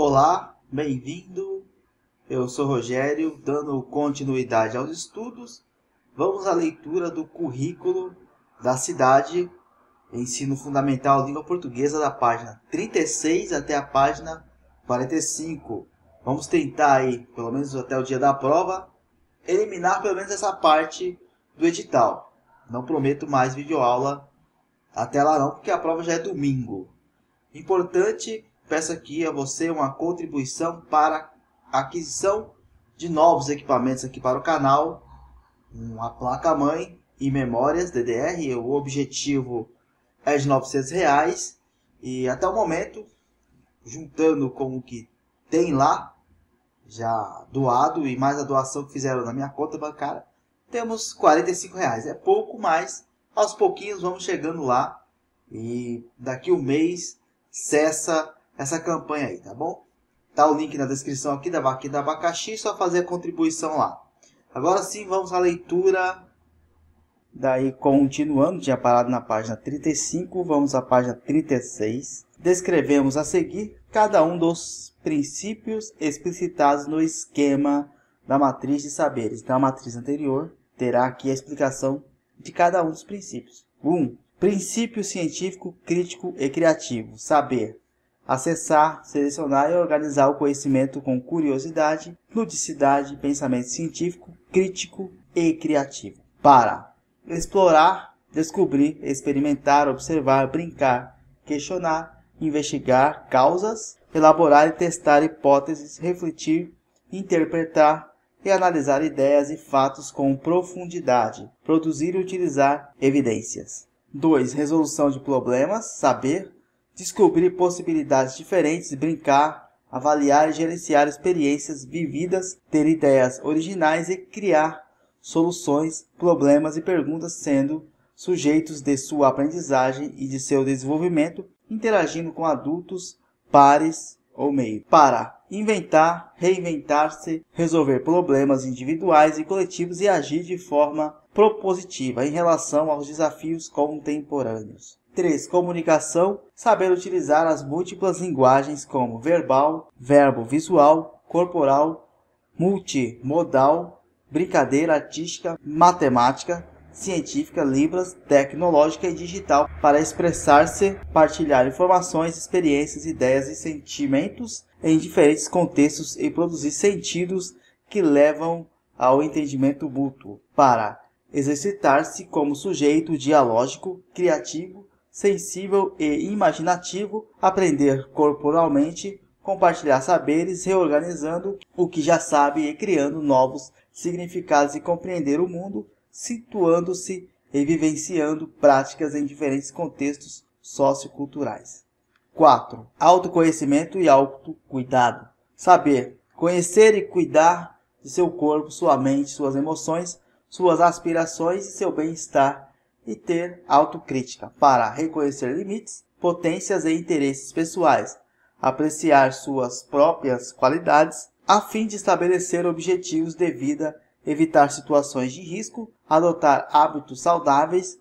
Olá, bem-vindo. Eu sou Rogério, dando continuidade aos estudos. Vamos à leitura do currículo da cidade, ensino fundamental língua portuguesa, da página 36 até a página 45. Vamos tentar aí, pelo menos até o dia da prova, eliminar pelo menos essa parte do edital. Não prometo mais videoaula até lá não, porque a prova já é domingo. Importante peço aqui a você uma contribuição para a aquisição de novos equipamentos aqui para o canal, uma placa-mãe e memórias DDR. O objetivo é de 900 reais e até o momento, juntando com o que tem lá, já doado e mais a doação que fizeram na minha conta bancária, temos 45 reais. É pouco, mas aos pouquinhos vamos chegando lá e daqui um mês cessa essa campanha aí, tá bom? Tá o link na descrição aqui da vaquinha da abacaxi, só fazer a contribuição lá. Agora sim, vamos à leitura. Daí, continuando, tinha parado na página 35, vamos à página 36. Descrevemos a seguir cada um dos princípios explicitados no esquema da matriz de saberes da então, matriz anterior. Terá aqui a explicação de cada um dos princípios. 1. Um, princípio científico, crítico e criativo. Saber acessar, selecionar e organizar o conhecimento com curiosidade, ludicidade, pensamento científico, crítico e criativo. Para explorar, descobrir, experimentar, observar, brincar, questionar, investigar causas, elaborar e testar hipóteses, refletir, interpretar e analisar ideias e fatos com profundidade, produzir e utilizar evidências. 2. Resolução de problemas, saber, descobrir possibilidades diferentes, brincar, avaliar e gerenciar experiências vividas, ter ideias originais e criar soluções, problemas e perguntas, sendo sujeitos de sua aprendizagem e de seu desenvolvimento, interagindo com adultos, pares ou meio. Para inventar, reinventar-se, resolver problemas individuais e coletivos e agir de forma propositiva em relação aos desafios contemporâneos. 3. Comunicação, saber utilizar as múltiplas linguagens como verbal, verbo visual, corporal, multimodal, brincadeira artística, matemática, científica, libras, tecnológica e digital para expressar-se, partilhar informações, experiências, ideias e sentimentos em diferentes contextos e produzir sentidos que levam ao entendimento mútuo. Para exercitar-se como sujeito dialógico, criativo, sensível e imaginativo, aprender corporalmente, compartilhar saberes, reorganizando o que já sabe e criando novos significados e compreender o mundo, situando-se e vivenciando práticas em diferentes contextos socioculturais. 4. Autoconhecimento e autocuidado. Saber, conhecer e cuidar de seu corpo, sua mente, suas emoções, suas aspirações e seu bem-estar e ter autocrítica para reconhecer limites, potências e interesses pessoais, apreciar suas próprias qualidades, a fim de estabelecer objetivos de vida, evitar situações de risco, adotar hábitos saudáveis,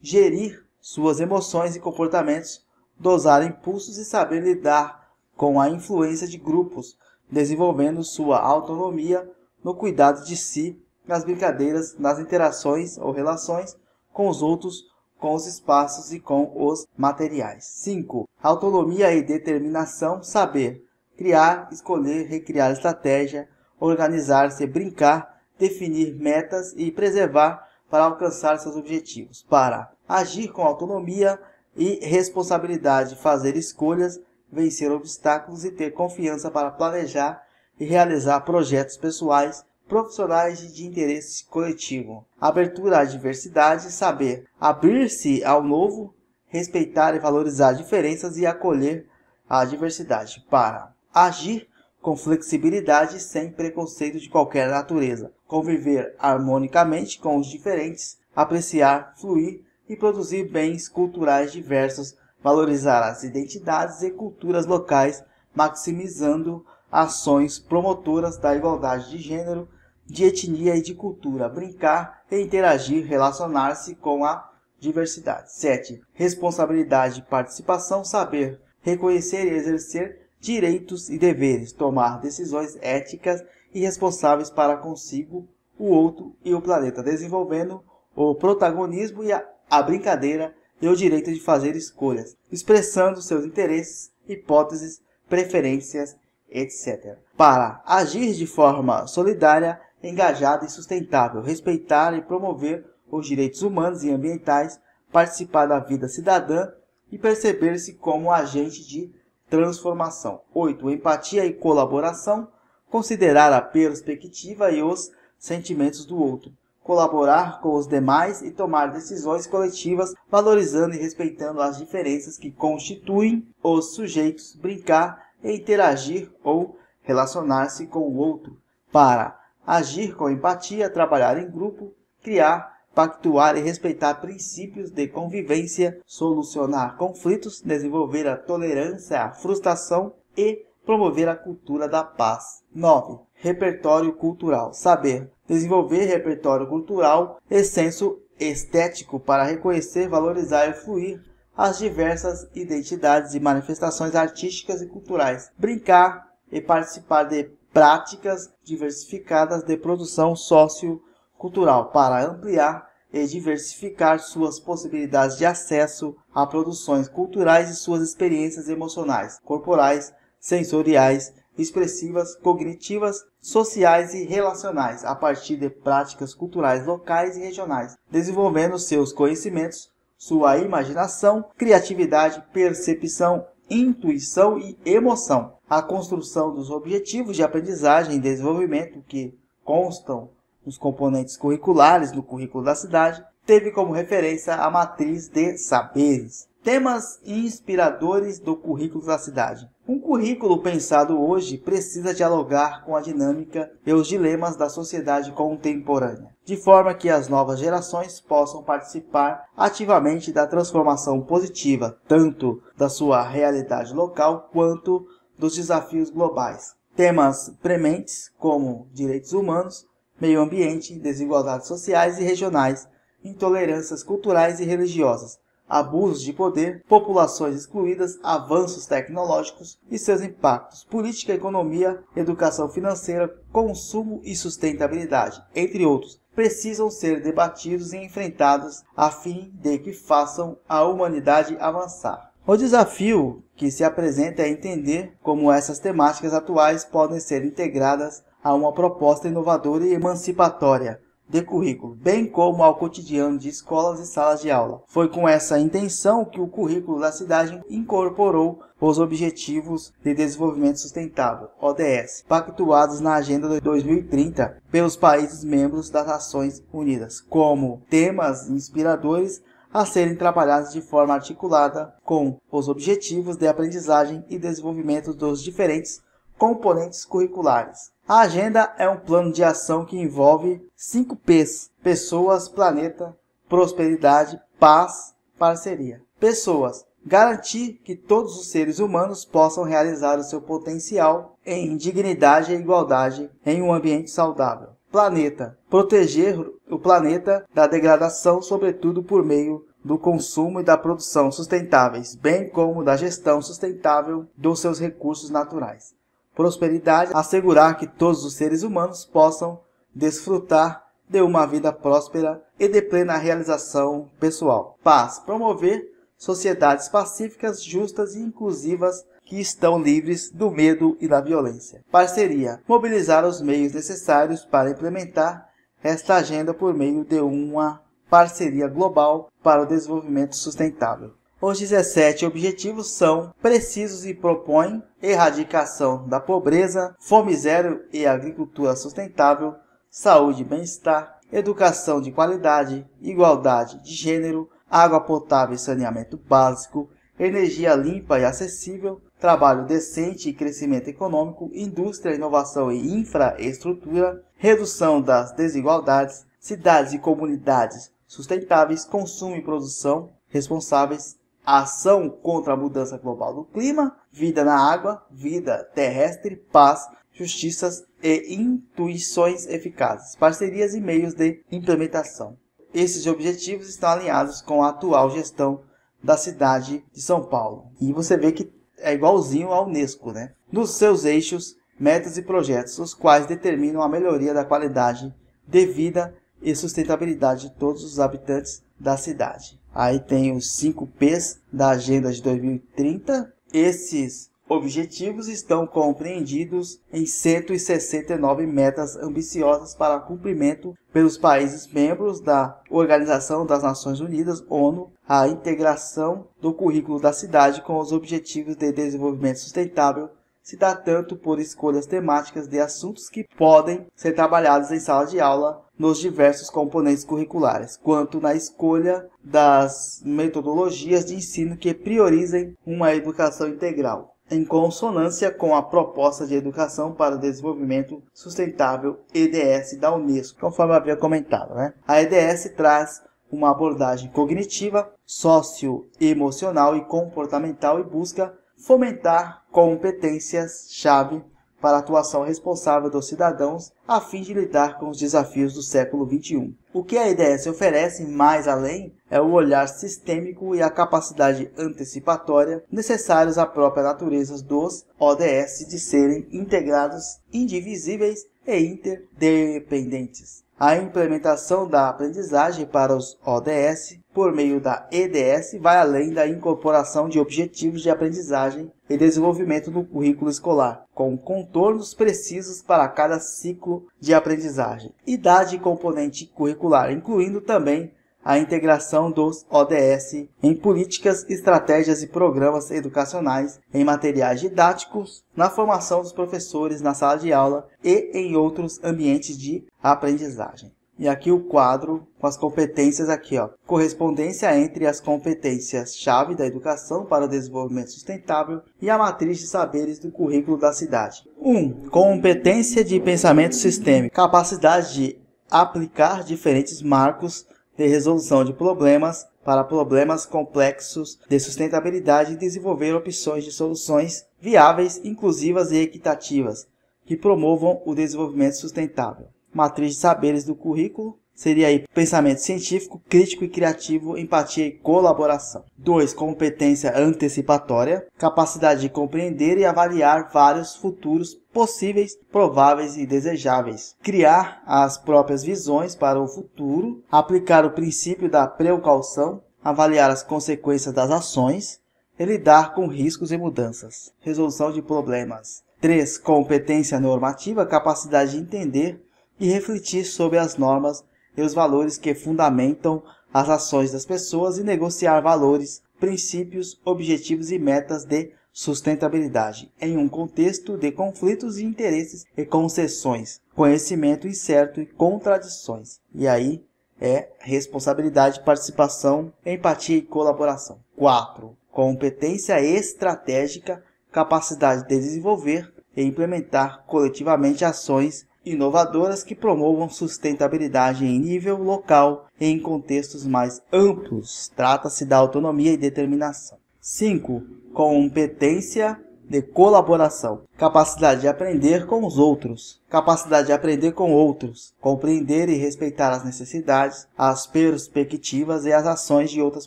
gerir suas emoções e comportamentos, dosar impulsos e saber lidar com a influência de grupos, desenvolvendo sua autonomia no cuidado de si, nas brincadeiras, nas interações ou relações com os outros, com os espaços e com os materiais. 5. Autonomia e determinação, saber, criar, escolher, recriar estratégia, organizar-se, brincar, definir metas e preservar para alcançar seus objetivos. Para agir com autonomia e responsabilidade, fazer escolhas, vencer obstáculos e ter confiança para planejar e realizar projetos pessoais profissionais de interesse coletivo, abertura à diversidade, saber abrir-se ao novo, respeitar e valorizar diferenças e acolher a diversidade para agir com flexibilidade sem preconceito de qualquer natureza, conviver harmonicamente com os diferentes, apreciar, fluir e produzir bens culturais diversos, valorizar as identidades e culturas locais, maximizando ações promotoras da igualdade de gênero de etnia e de cultura, brincar e interagir, relacionar-se com a diversidade. 7. Responsabilidade e participação, saber reconhecer e exercer direitos e deveres, tomar decisões éticas e responsáveis para consigo, o outro e o planeta, desenvolvendo o protagonismo e a, a brincadeira e o direito de fazer escolhas, expressando seus interesses, hipóteses, preferências, etc. Para agir de forma solidária engajada e sustentável, respeitar e promover os direitos humanos e ambientais, participar da vida cidadã e perceber-se como agente de transformação. 8. Empatia e colaboração, considerar a perspectiva e os sentimentos do outro, colaborar com os demais e tomar decisões coletivas, valorizando e respeitando as diferenças que constituem os sujeitos, brincar e interagir ou relacionar-se com o outro para agir com empatia, trabalhar em grupo, criar, pactuar e respeitar princípios de convivência, solucionar conflitos, desenvolver a tolerância à frustração e promover a cultura da paz. 9. Repertório cultural. Saber desenvolver repertório cultural e senso estético para reconhecer, valorizar e fluir as diversas identidades e manifestações artísticas e culturais. Brincar e participar de práticas diversificadas de produção sociocultural para ampliar e diversificar suas possibilidades de acesso a produções culturais e suas experiências emocionais, corporais, sensoriais, expressivas, cognitivas, sociais e relacionais, a partir de práticas culturais locais e regionais, desenvolvendo seus conhecimentos, sua imaginação, criatividade, percepção intuição e emoção. A construção dos objetivos de aprendizagem e desenvolvimento que constam nos componentes curriculares do currículo da cidade teve como referência a matriz de saberes, Temas inspiradores do currículo da cidade. Um currículo pensado hoje precisa dialogar com a dinâmica e os dilemas da sociedade contemporânea, de forma que as novas gerações possam participar ativamente da transformação positiva, tanto da sua realidade local quanto dos desafios globais. Temas prementes como direitos humanos, meio ambiente, desigualdades sociais e regionais, intolerâncias culturais e religiosas, abusos de poder, populações excluídas, avanços tecnológicos e seus impactos política, economia, educação financeira, consumo e sustentabilidade, entre outros, precisam ser debatidos e enfrentados a fim de que façam a humanidade avançar. O desafio que se apresenta é entender como essas temáticas atuais podem ser integradas a uma proposta inovadora e emancipatória de currículo, bem como ao cotidiano de escolas e salas de aula. Foi com essa intenção que o currículo da cidade incorporou os Objetivos de Desenvolvimento Sustentável, ODS, pactuados na Agenda de 2030 pelos países membros das Nações Unidas, como temas inspiradores a serem trabalhados de forma articulada com os objetivos de aprendizagem e desenvolvimento dos diferentes componentes curriculares. A agenda é um plano de ação que envolve 5 P's: pessoas, planeta, prosperidade, paz, parceria. Pessoas: garantir que todos os seres humanos possam realizar o seu potencial em dignidade e igualdade em um ambiente saudável. Planeta: proteger o planeta da degradação, sobretudo por meio do consumo e da produção sustentáveis, bem como da gestão sustentável dos seus recursos naturais prosperidade, assegurar que todos os seres humanos possam desfrutar de uma vida próspera e de plena realização pessoal. Paz, promover sociedades pacíficas, justas e inclusivas que estão livres do medo e da violência. Parceria, mobilizar os meios necessários para implementar esta agenda por meio de uma parceria global para o desenvolvimento sustentável. Os 17 objetivos são precisos e propõem erradicação da pobreza, fome zero e agricultura sustentável, saúde e bem-estar, educação de qualidade, igualdade de gênero, água potável e saneamento básico, energia limpa e acessível, trabalho decente e crescimento econômico, indústria, inovação e infraestrutura, redução das desigualdades, cidades e comunidades sustentáveis, consumo e produção responsáveis, ação contra a mudança global do clima, vida na água, vida terrestre, paz, justiças e intuições eficazes, parcerias e meios de implementação. Esses objetivos estão alinhados com a atual gestão da cidade de São Paulo. E você vê que é igualzinho à Unesco, né? Nos seus eixos, metas e projetos, os quais determinam a melhoria da qualidade de vida e sustentabilidade de todos os habitantes da cidade. Aí tem os 5 P's da Agenda de 2030. Esses objetivos estão compreendidos em 169 metas ambiciosas para cumprimento pelos países membros da Organização das Nações Unidas, ONU, a integração do currículo da cidade com os objetivos de desenvolvimento sustentável se dá tanto por escolhas temáticas de assuntos que podem ser trabalhados em sala de aula nos diversos componentes curriculares, quanto na escolha das metodologias de ensino que priorizem uma educação integral em consonância com a proposta de educação para o desenvolvimento sustentável EDS da UNESCO, conforme havia comentado, né? A EDS traz uma abordagem cognitiva, socioemocional e comportamental e busca fomentar competências-chave para a atuação responsável dos cidadãos a fim de lidar com os desafios do século XXI. O que a IDS oferece mais além é o olhar sistêmico e a capacidade antecipatória necessários à própria natureza dos ODS de serem integrados, indivisíveis e interdependentes. A implementação da aprendizagem para os ODS por meio da EDS vai além da incorporação de objetivos de aprendizagem e desenvolvimento no currículo escolar, com contornos precisos para cada ciclo de aprendizagem, idade e componente curricular, incluindo também a integração dos ODS em políticas, estratégias e programas educacionais, em materiais didáticos, na formação dos professores na sala de aula e em outros ambientes de aprendizagem. E aqui o quadro com as competências aqui, ó. Correspondência entre as competências-chave da educação para o desenvolvimento sustentável e a matriz de saberes do currículo da cidade. 1. Um, competência de pensamento sistêmico. Capacidade de aplicar diferentes marcos de resolução de problemas para problemas complexos de sustentabilidade e desenvolver opções de soluções viáveis, inclusivas e equitativas que promovam o desenvolvimento sustentável matriz de saberes do currículo seria aí pensamento científico, crítico e criativo, empatia e colaboração. 2. Competência antecipatória, capacidade de compreender e avaliar vários futuros possíveis, prováveis e desejáveis. Criar as próprias visões para o futuro, aplicar o princípio da precaução, avaliar as consequências das ações e lidar com riscos e mudanças. Resolução de problemas. 3. Competência normativa, capacidade de entender e refletir sobre as normas e os valores que fundamentam as ações das pessoas e negociar valores, princípios, objetivos e metas de sustentabilidade em um contexto de conflitos de interesses e concessões, conhecimento incerto e contradições. E aí é responsabilidade, participação, empatia e colaboração. 4. Competência estratégica, capacidade de desenvolver e implementar coletivamente ações inovadoras que promovam sustentabilidade em nível local e em contextos mais amplos. Trata-se da autonomia e determinação. 5. Competência de colaboração, capacidade de aprender com os outros, capacidade de aprender com outros, compreender e respeitar as necessidades, as perspectivas e as ações de outras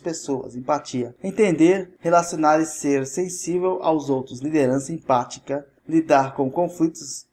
pessoas, empatia, entender, relacionar e ser sensível aos outros, liderança empática, lidar com conflitos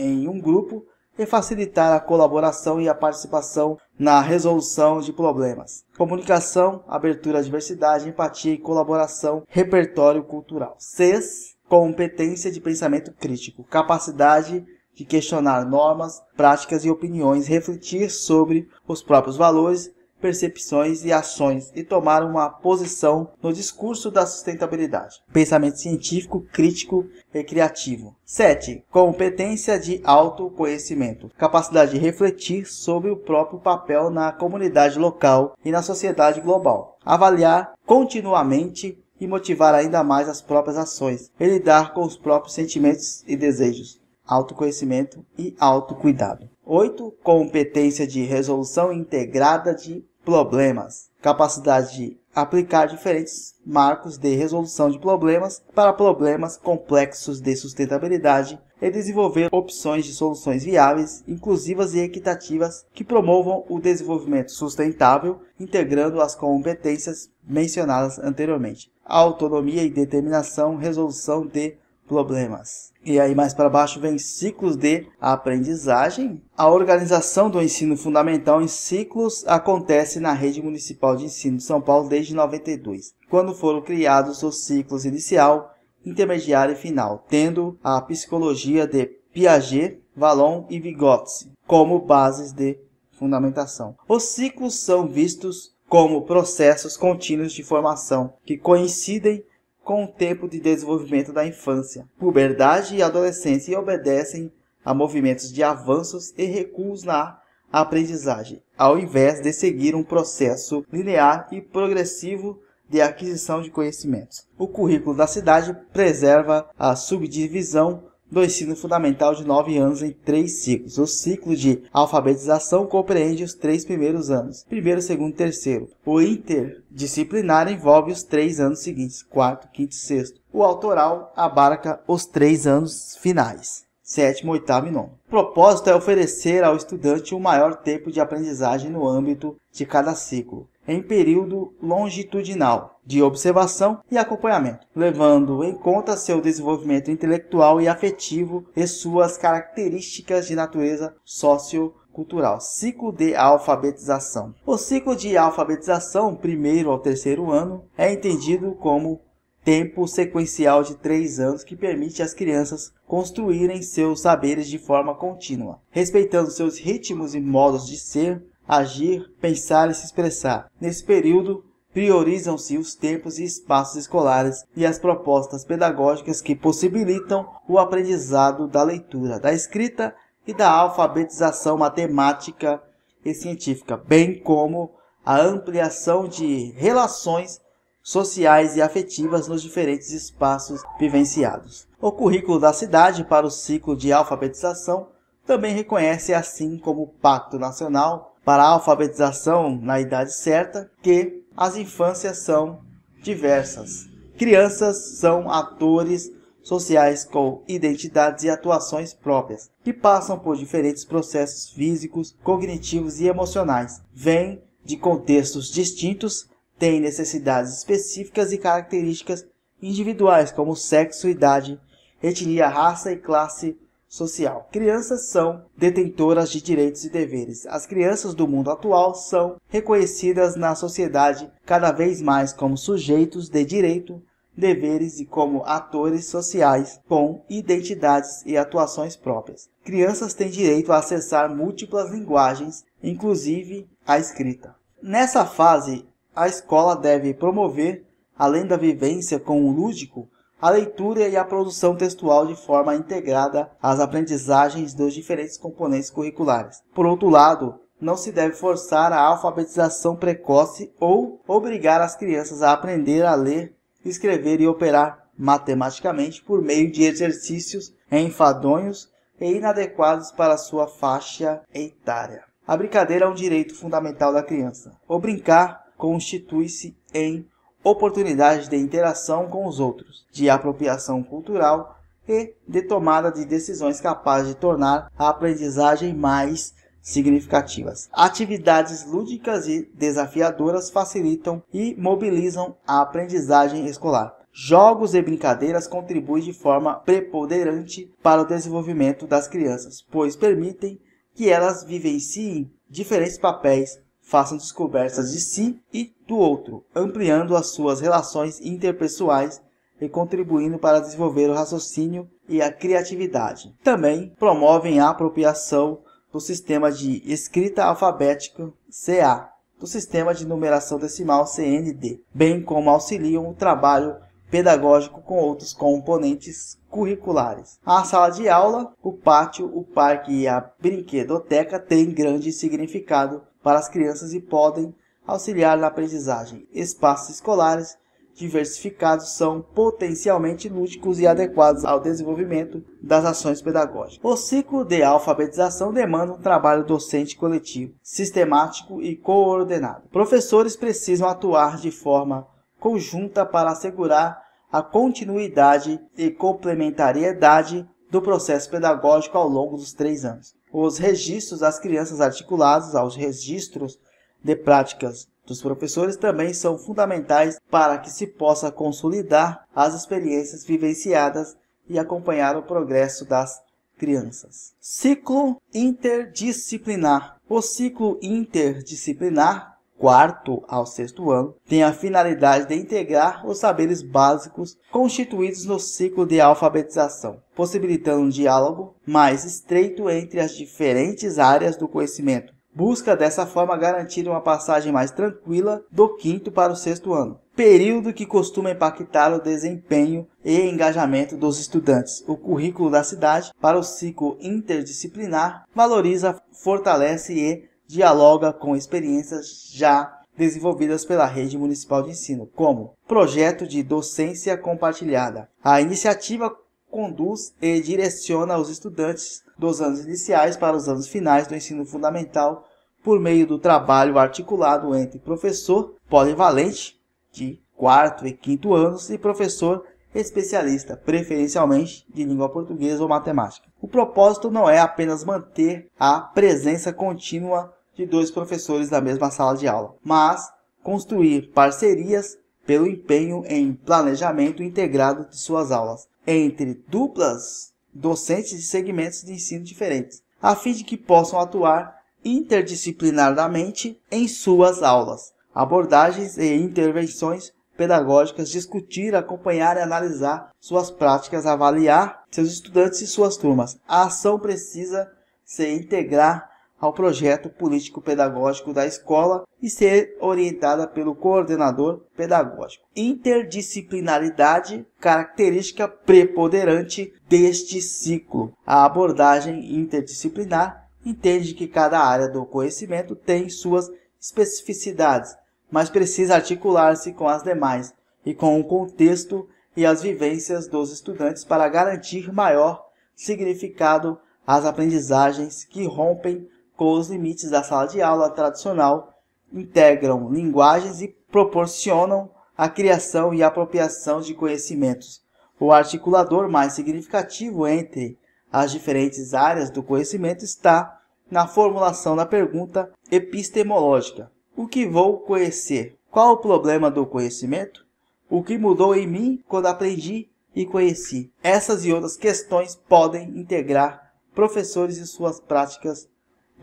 em um grupo e facilitar a colaboração e a participação na resolução de problemas. Comunicação, abertura à diversidade, empatia e colaboração, repertório cultural. Seis, competência de pensamento crítico, capacidade de questionar normas, práticas e opiniões, refletir sobre os próprios valores percepções e ações e tomar uma posição no discurso da sustentabilidade. Pensamento científico, crítico e criativo. 7. Competência de autoconhecimento. Capacidade de refletir sobre o próprio papel na comunidade local e na sociedade global. Avaliar continuamente e motivar ainda mais as próprias ações e lidar com os próprios sentimentos e desejos. Autoconhecimento e autocuidado. 8. Competência de resolução integrada de problemas, capacidade de aplicar diferentes marcos de resolução de problemas para problemas complexos de sustentabilidade e desenvolver opções de soluções viáveis, inclusivas e equitativas que promovam o desenvolvimento sustentável, integrando as competências mencionadas anteriormente. Autonomia e determinação, resolução de problemas. E aí mais para baixo vem ciclos de aprendizagem. A organização do ensino fundamental em ciclos acontece na Rede Municipal de Ensino de São Paulo desde 92, quando foram criados os ciclos inicial, intermediário e final, tendo a psicologia de Piaget, Vallon e Vygotsky como bases de fundamentação. Os ciclos são vistos como processos contínuos de formação que coincidem com o tempo de desenvolvimento da infância. Puberdade e adolescência e obedecem a movimentos de avanços e recuos na aprendizagem, ao invés de seguir um processo linear e progressivo de aquisição de conhecimentos. O currículo da cidade preserva a subdivisão do ensino fundamental de 9 anos em três ciclos. O ciclo de alfabetização compreende os três primeiros anos, primeiro, segundo e terceiro. O interdisciplinar envolve os três anos seguintes, quarto, quinto e sexto. O autoral abarca os três anos finais sétimo, oitavo e nono. O propósito é oferecer ao estudante um maior tempo de aprendizagem no âmbito de cada ciclo em período longitudinal de observação e acompanhamento, levando em conta seu desenvolvimento intelectual e afetivo e suas características de natureza socio cultural. Ciclo de alfabetização. O ciclo de alfabetização, primeiro ao terceiro ano, é entendido como tempo sequencial de três anos que permite às crianças construírem seus saberes de forma contínua, respeitando seus ritmos e modos de ser, agir, pensar e se expressar. Nesse período, priorizam-se os tempos e espaços escolares e as propostas pedagógicas que possibilitam o aprendizado da leitura, da escrita e da alfabetização matemática e científica, bem como a ampliação de relações sociais e afetivas nos diferentes espaços vivenciados. O currículo da cidade para o ciclo de alfabetização também reconhece, assim como o Pacto Nacional para a alfabetização na idade certa que as infâncias são diversas. Crianças são atores sociais com identidades e atuações próprias, que passam por diferentes processos físicos, cognitivos e emocionais. Vêm de contextos distintos, têm necessidades específicas e características individuais, como sexo, idade, etnia, raça e classe social. Crianças são detentoras de direitos e deveres. As crianças do mundo atual são reconhecidas na sociedade cada vez mais como sujeitos de direito, deveres e como atores sociais com identidades e atuações próprias. Crianças têm direito a acessar múltiplas linguagens, inclusive a escrita. Nessa fase, a escola deve promover, além da vivência com o lúdico, a leitura e a produção textual de forma integrada às aprendizagens dos diferentes componentes curriculares. Por outro lado, não se deve forçar a alfabetização precoce ou obrigar as crianças a aprender a ler, escrever e operar matematicamente por meio de exercícios enfadonhos e inadequados para sua faixa etária. A brincadeira é um direito fundamental da criança. O brincar constitui-se em oportunidades de interação com os outros, de apropriação cultural e de tomada de decisões capazes de tornar a aprendizagem mais significativas. Atividades lúdicas e desafiadoras facilitam e mobilizam a aprendizagem escolar. Jogos e brincadeiras contribuem de forma preponderante para o desenvolvimento das crianças, pois permitem que elas vivenciem diferentes papéis façam descobertas de si e do outro, ampliando as suas relações interpessoais e contribuindo para desenvolver o raciocínio e a criatividade. Também promovem a apropriação do sistema de escrita alfabética CA, do sistema de numeração decimal CND, bem como auxiliam o trabalho pedagógico com outros componentes curriculares. A sala de aula, o pátio, o parque e a brinquedoteca têm grande significado para as crianças e podem auxiliar na aprendizagem. Espaços escolares diversificados são potencialmente lúdicos e adequados ao desenvolvimento das ações pedagógicas. O ciclo de alfabetização demanda um trabalho docente coletivo, sistemático e coordenado. Professores precisam atuar de forma conjunta para assegurar a continuidade e complementariedade do processo pedagógico ao longo dos três anos os registros das crianças articulados aos registros de práticas dos professores também são fundamentais para que se possa consolidar as experiências vivenciadas e acompanhar o progresso das crianças. Ciclo interdisciplinar. O ciclo interdisciplinar quarto ao sexto ano, tem a finalidade de integrar os saberes básicos constituídos no ciclo de alfabetização, possibilitando um diálogo mais estreito entre as diferentes áreas do conhecimento. Busca dessa forma garantir uma passagem mais tranquila do quinto para o sexto ano, período que costuma impactar o desempenho e engajamento dos estudantes. O currículo da cidade para o ciclo interdisciplinar valoriza, fortalece e dialoga com experiências já desenvolvidas pela rede municipal de ensino, como projeto de docência compartilhada. A iniciativa conduz e direciona os estudantes dos anos iniciais para os anos finais do ensino fundamental por meio do trabalho articulado entre professor polivalente de quarto e quinto anos e professor especialista, preferencialmente de língua portuguesa ou matemática. O propósito não é apenas manter a presença contínua de dois professores da mesma sala de aula, mas construir parcerias pelo empenho em planejamento integrado de suas aulas entre duplas docentes de segmentos de ensino diferentes, a fim de que possam atuar interdisciplinarmente em suas aulas. Abordagens e intervenções pedagógicas, discutir, acompanhar e analisar suas práticas, avaliar seus estudantes e suas turmas. A ação precisa se integrar ao projeto político-pedagógico da escola e ser orientada pelo coordenador pedagógico. Interdisciplinaridade, característica preponderante deste ciclo. A abordagem interdisciplinar entende que cada área do conhecimento tem suas especificidades, mas precisa articular-se com as demais e com o contexto e as vivências dos estudantes para garantir maior significado às aprendizagens que rompem com os limites da sala de aula tradicional, integram linguagens e proporcionam a criação e apropriação de conhecimentos. O articulador mais significativo entre as diferentes áreas do conhecimento está na formulação da pergunta epistemológica: O que vou conhecer? Qual o problema do conhecimento? O que mudou em mim quando aprendi e conheci? Essas e outras questões podem integrar professores e suas práticas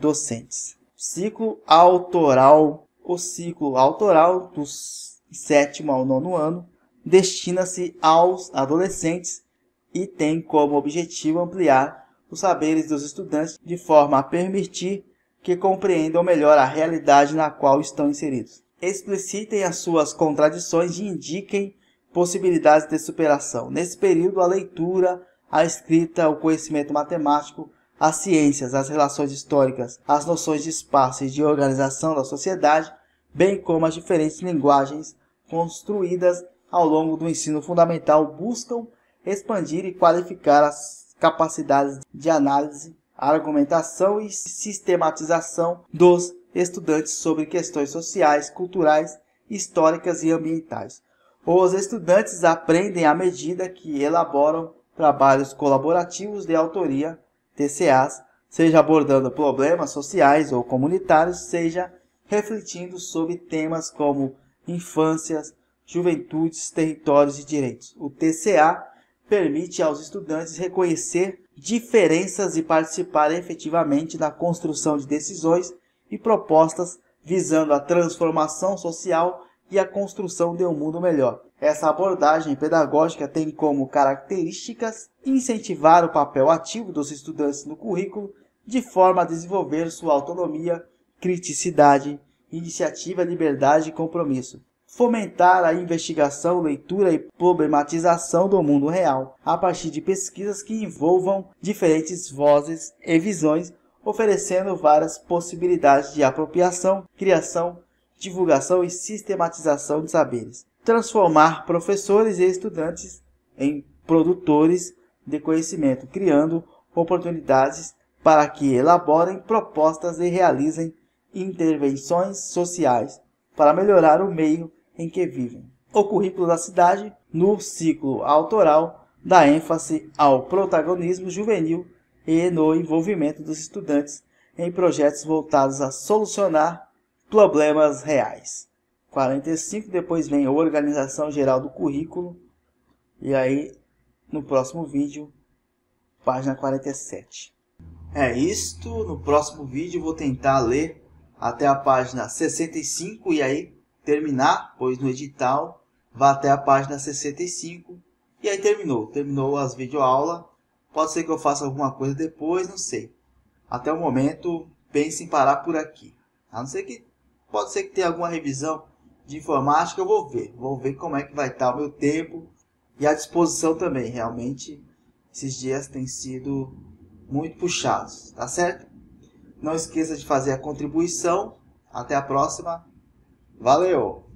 docentes. Ciclo autoral. O ciclo autoral dos sétimo ao nono ano destina-se aos adolescentes e tem como objetivo ampliar os saberes dos estudantes de forma a permitir que compreendam melhor a realidade na qual estão inseridos. Explicitem as suas contradições e indiquem possibilidades de superação. Nesse período, a leitura, a escrita, o conhecimento matemático as ciências, as relações históricas, as noções de espaço e de organização da sociedade, bem como as diferentes linguagens construídas ao longo do ensino fundamental, buscam expandir e qualificar as capacidades de análise, argumentação e sistematização dos estudantes sobre questões sociais, culturais, históricas e ambientais. Os estudantes aprendem à medida que elaboram trabalhos colaborativos de autoria TCAs, seja abordando problemas sociais ou comunitários, seja refletindo sobre temas como infâncias, juventudes, territórios e direitos. O TCA permite aos estudantes reconhecer diferenças e participar efetivamente na construção de decisões e propostas visando a transformação social e a construção de um mundo melhor. Essa abordagem pedagógica tem como características incentivar o papel ativo dos estudantes no currículo de forma a desenvolver sua autonomia, criticidade, iniciativa, liberdade e compromisso. Fomentar a investigação, leitura e problematização do mundo real a partir de pesquisas que envolvam diferentes vozes e visões, oferecendo várias possibilidades de apropriação, criação, divulgação e sistematização de saberes transformar professores e estudantes em produtores de conhecimento, criando oportunidades para que elaborem propostas e realizem intervenções sociais para melhorar o meio em que vivem. O currículo da cidade, no ciclo autoral, dá ênfase ao protagonismo juvenil e no envolvimento dos estudantes em projetos voltados a solucionar problemas reais. 45, depois vem a Organização Geral do Currículo, e aí no próximo vídeo, página 47. É isto, no próximo vídeo vou tentar ler até a página 65 e aí terminar, pois no edital vá até a página 65 e aí terminou, terminou as videoaulas, pode ser que eu faça alguma coisa depois, não sei. Até o momento, pense em parar por aqui, a não ser que pode ser que tenha alguma revisão, de informática, eu vou ver. Vou ver como é que vai estar tá o meu tempo e a disposição também. Realmente, esses dias têm sido muito puxados, tá certo? Não esqueça de fazer a contribuição. Até a próxima. Valeu!